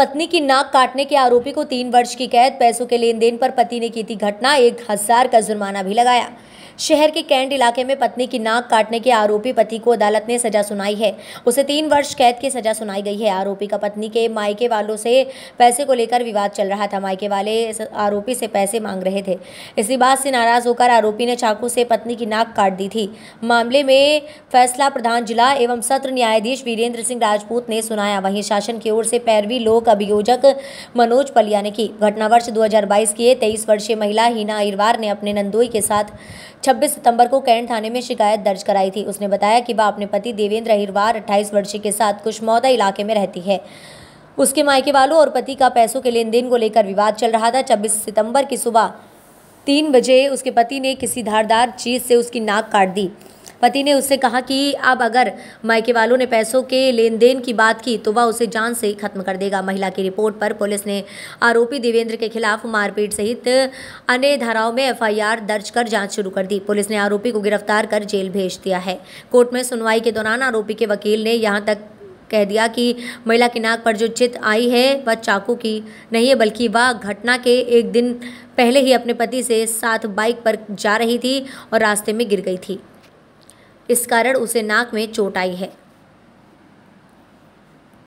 पत्नी की नाक काटने के आरोपी को तीन वर्ष की कैद पैसों के लेन देन पर पति ने की थी घटना एक हजार का जुर्माना भी लगाया शहर के कैंट इलाके में पत्नी की नाक काटने के आरोपी पति को अदालत ने सजा सुनाई है उसे तीन वर्ष कैद की सजा सुनाई गई है आरोपी का पत्नी के मायके वालों से पैसे को लेकर विवाद चल रहा था मायके वाले आरोपी से पैसे मांग रहे थे इसी बात से नाराज होकर आरोपी ने चाकू से पत्नी की नाक काट दी थी मामले में फैसला प्रधान जिला एवं सत्र न्यायाधीश वीरेंद्र सिंह राजपूत ने सुनाया वहीं शासन की ओर से पैरवी लोक अभियोजक मनोज पलिया ने की घटना वर्ष दो की तेईस वर्षीय महिला हीना अहिरवार ने अपने नंदोई के साथ 26 सितंबर को कैंट थाने में शिकायत दर्ज कराई थी उसने बताया कि वह अपने पति देवेंद्र अहिरवार अट्ठाईस वर्षीय के साथ कुशमौदा इलाके में रहती है उसके मायके वालों और पति का पैसों के लेन को लेकर विवाद चल रहा था छब्बीस सितम्बर की सुबह तीन बजे उसके पति ने किसी धारदार चीज़ से उसकी नाक काट दी पति ने उससे कहा कि अब अगर मायके वालों ने पैसों के लेन देन की बात की तो वह उसे जान से ही खत्म कर देगा महिला की रिपोर्ट पर पुलिस ने आरोपी देवेंद्र के खिलाफ मारपीट सहित अन्य धाराओं में एफ दर्ज कर जाँच शुरू कर दी पुलिस ने आरोपी को गिरफ्तार कर जेल भेज दिया है कोर्ट में सुनवाई के दौरान आरोपी के वकील ने यहाँ तक कह दिया कि महिला की नाक पर जो चित आई है वह चाकू की नहीं है बल्कि वह घटना के एक दिन पहले ही अपने पति से साथ बाइक पर जा रही थी और रास्ते में गिर गई थी इस कारण उसे नाक में चोट आई है